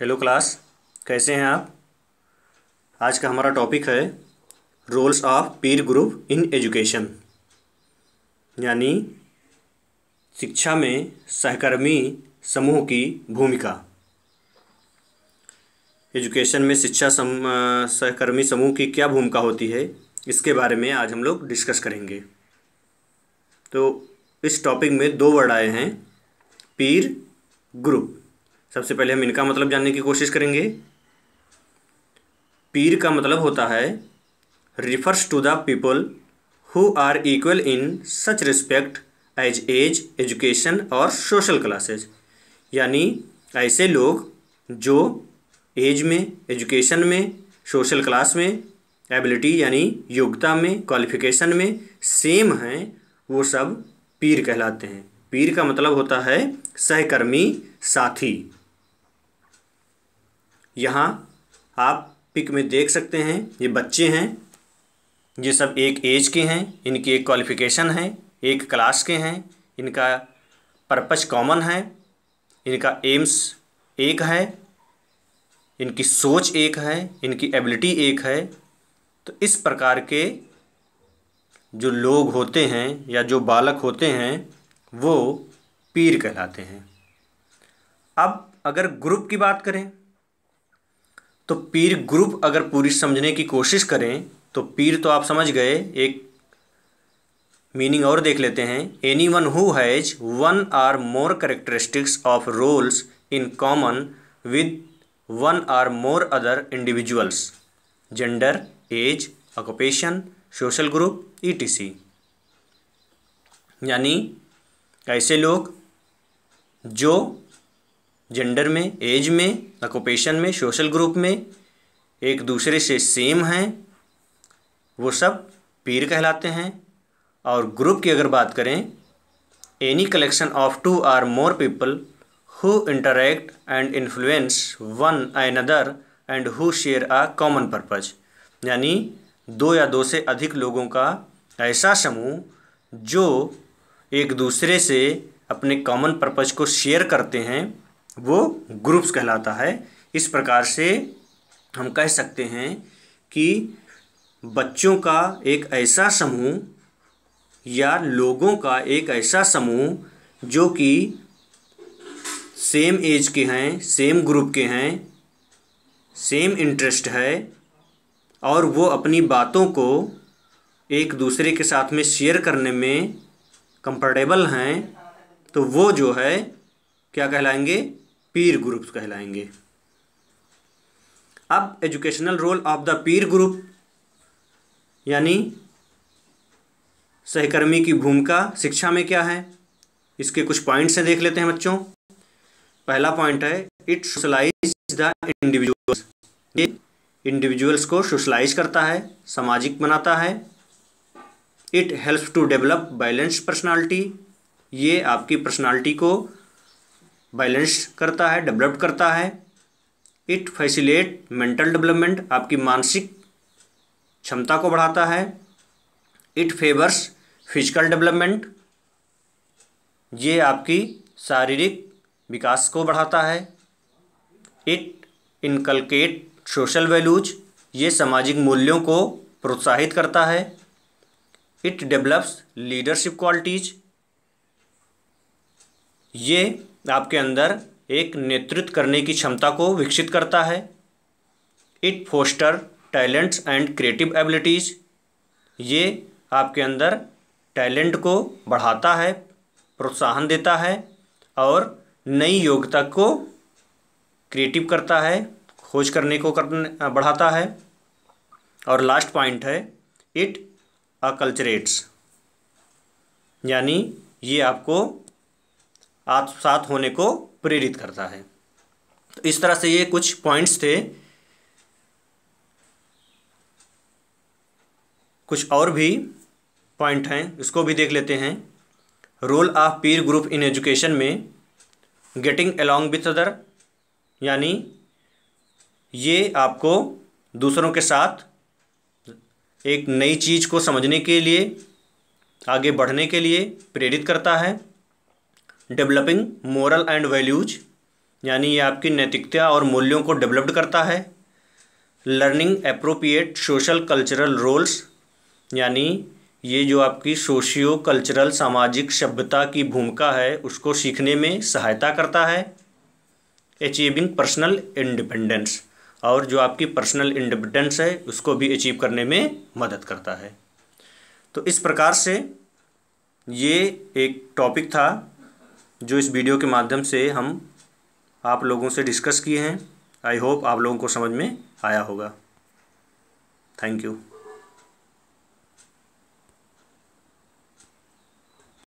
hello class कैसे हैं आप आज का हमारा टॉपिक है roles of peer group in education यानी शिक्षा में सहकर्मी समूह की भूमिका एजुकेशन में शिक्षा सम, सहकर्मी समूह की क्या भूमिका होती है इसके बारे में आज हम लोग डिस्कस करेंगे तो इस टॉपिक में दो वर्ड आए हैं पीर ग्रुप सबसे पहले हम इनका मतलब जानने की कोशिश करेंगे पीर का मतलब होता है refers to the people who are equal in such respect as age education और सोशल क्लासेज यानी ऐसे लोग जो एज में एजुकेशन में सोशल क्लास में एबिलिटी यानी योग्यता में क्वालिफिकेशन में सेम हैं वो सब पीर कहलाते हैं पीर का मतलब होता है सहकर्मी साथी यहाँ आप पिक में देख सकते हैं ये बच्चे हैं ये सब एक एज के हैं इनकी एक क्वालिफ़िकेशन है एक क्लास के हैं इनका पर्पस कॉमन है इनका एम्स एक है इनकी सोच एक है इनकी एबिलिटी एक है तो इस प्रकार के जो लोग होते हैं या जो बालक होते हैं वो पीर कहलाते हैं अब अगर ग्रुप की बात करें तो पीर ग्रुप अगर पूरी समझने की कोशिश करें तो पीर तो आप समझ गए एक मीनिंग और देख लेते हैं any one who has one or more characteristics of roles in common with one or more other individuals gender age occupation social group etc यानी ऐसे लोग जो जेंडर में एज में ऑक्यूपेशन में सोशल ग्रुप में एक दूसरे से सेम हैं वो सब पीर कहलाते हैं और ग्रुप की अगर बात करें any collection of two or more people who interact and influence one another and who share a common purpose यानी दो या दो से अधिक लोगों का ऐसा समूह जो एक दूसरे से अपने कॉमन पर्पज को शेयर करते हैं वो ग्रुप्स कहलाता है इस प्रकार से हम कह सकते हैं कि बच्चों का एक ऐसा समूह या लोगों का एक ऐसा समूह जो कि सेम एज के हैं सेम ग्रुप के हैं सेम इंटरेस्ट है और वो अपनी बातों को एक दूसरे के साथ में शेयर करने में कंफर्टेबल हैं तो वो जो है क्या कहलाएंगे पीर ग्रुप्स कहलाएंगे अब educational role of the peer group यानी सहकर्मी की भूमिका शिक्षा में क्या है इसके कुछ पॉइंट्स हैं देख लेते हैं बच्चों पहला पॉइंट है इट सोशलाइज द इंडिविजुअल्स ये इंडिविजुअल्स को सोशलाइज करता है सामाजिक बनाता है it helps to develop balance personality ये आपकी पर्सनालिटी को बैलेंस करता है डेवलप करता है इट फैसिलेट मेंटल डेवलपमेंट आपकी मानसिक क्षमता को बढ़ाता है इट फेवर्स फिजिकल डेवलपमेंट ये आपकी शारीरिक विकास को बढ़ाता है इट इनकलकेट सोशल वैल्यूज ये सामाजिक मूल्यों को प्रोत्साहित करता है इट डेवलप्स लीडरशिप क्वालिटीज़ ये आपके अंदर एक नेतृत्व करने की क्षमता को विकसित करता है it foster talents and creative abilities ये आपके अंदर टैलेंट को बढ़ाता है प्रोत्साहन देता है और नई योग्यता को क्रिएटिव करता है खोज करने को करने बढ़ाता है और लास्ट पॉइंट है इट अकल्चरेट्स यानी ये आपको आत्मसात होने को प्रेरित करता है तो इस तरह से ये कुछ पॉइंट्स थे कुछ और भी पॉइंट हैं इसको भी देख लेते हैं role of peer group in education में गेटिंग अलोंग विथ अदर यानी ये आपको दूसरों के साथ एक नई चीज़ को समझने के लिए आगे बढ़ने के लिए प्रेरित करता है डेवलपिंग मॉरल एंड वैल्यूज यानी ये आपकी नैतिकता और मूल्यों को डेवलप्ड करता है learning appropriate social cultural roles यानी ये जो आपकी सोशियो कल्चरल सामाजिक सभ्यता की भूमिका है उसको सीखने में सहायता करता है अचीविंग पर्सनल इंडिपेंडेंस और जो आपकी पर्सनल इंडिपेंडेंस है उसको भी अचीव करने में मदद करता है तो इस प्रकार से ये एक टॉपिक था जो इस वीडियो के माध्यम से हम आप लोगों से डिस्कस किए हैं आई होप आप लोगों को समझ में आया होगा थैंक यू